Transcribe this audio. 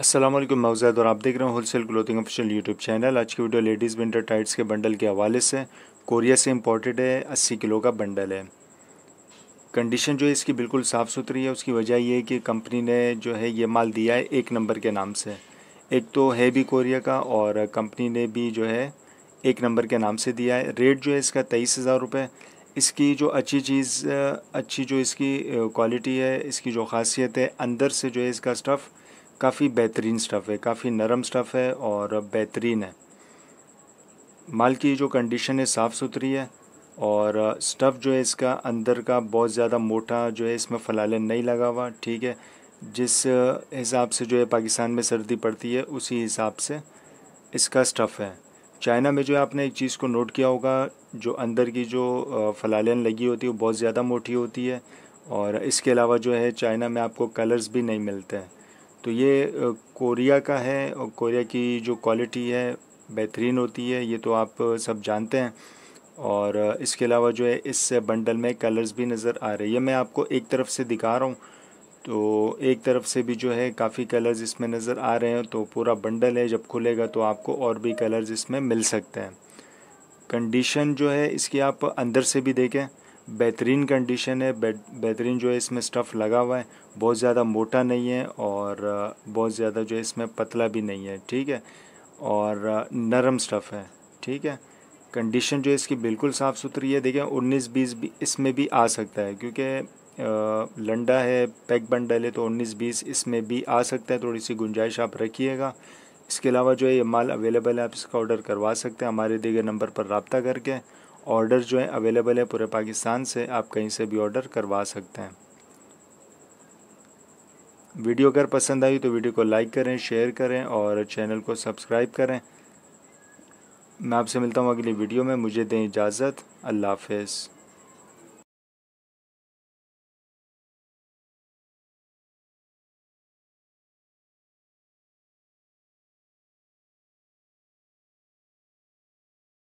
असलम मौजूद और आप देख रहे हैं wholesale clothing official YouTube channel आज की वीडियो लेडीज़ विंटर टाइट्स के बंडल के हवाले से कोरिया से इम्पोर्टेड है अस्सी किलो का बंडल है कंडीशन जो है इसकी बिल्कुल साफ़ सुथरी है उसकी वजह यह है कि कंपनी ने जो है ये माल दिया है एक नंबर के नाम से एक तो है भी कोरिया का और कंपनी ने भी जो है एक नंबर के नाम से दिया है रेट जो है इसका तेईस हज़ार रुपये इसकी जो अच्छी चीज़ अच्छी जो इसकी क्वालिटी है इसकी जो खासियत है अंदर से जो है इसका स्टफ़ काफ़ी बेहतरीन स्टफ़ है काफ़ी नरम स्टफ़ है और बेहतरीन है माल की जो कंडीशन है साफ़ सुथरी है और स्टफ़ जो है इसका अंदर का बहुत ज़्यादा मोटा जो है इसमें फलाले नहीं लगा हुआ ठीक है जिस हिसाब से जो है पाकिस्तान में सर्दी पड़ती है उसी हिसाब से इसका स्टफ़ है चाइना में जो है आपने एक चीज़ को नोट किया होगा जो अंदर की जो फलालन लगी होती है वो बहुत ज़्यादा मोटी होती है और इसके अलावा जो है चाइना में आपको कलर्स भी नहीं मिलते हैं तो ये कोरिया का है और कोरिया की जो क्वालिटी है बेहतरीन होती है ये तो आप सब जानते हैं और इसके अलावा जो है इस बंडल में कलर्स भी नज़र आ रही है मैं आपको एक तरफ से दिखा रहा हूँ तो एक तरफ से भी जो है काफ़ी कलर्स इसमें नज़र आ रहे हैं तो पूरा बंडल है जब खुलेगा तो आपको और भी कलर्स इसमें मिल सकते हैं कंडीशन जो है इसकी आप अंदर से भी देखें बेहतरीन कंडीशन है बेहतरीन जो है इसमें स्टफ़ लगा हुआ है बहुत ज़्यादा मोटा नहीं है और बहुत ज़्यादा जो है इसमें पतला भी नहीं है ठीक है और नरम स्टफ़ है ठीक है कंडीशन जो है इसकी बिल्कुल साफ़ सुथरी है देखें उन्नीस बीस भी इसमें भी आ सकता है क्योंकि लंडा है पैक बंडल है तो उन्नीस बीस इसमें भी आ सकता है थोड़ी सी गुंजाइश आप रखिएगा इसके अलावा जो है ये माल अवेलेबल है आप इसका ऑर्डर करवा सकते हैं हमारे दिए गए नंबर पर रबता करके ऑर्डर जो है अवेलेबल है पूरे पाकिस्तान से आप कहीं से भी ऑर्डर करवा सकते हैं वीडियो अगर पसंद आई तो वीडियो को लाइक करें शेयर करें और चैनल को सब्सक्राइब करें मैं आपसे मिलता हूँ अगली वीडियो में मुझे दें इजाज़त अल्लाह हाफ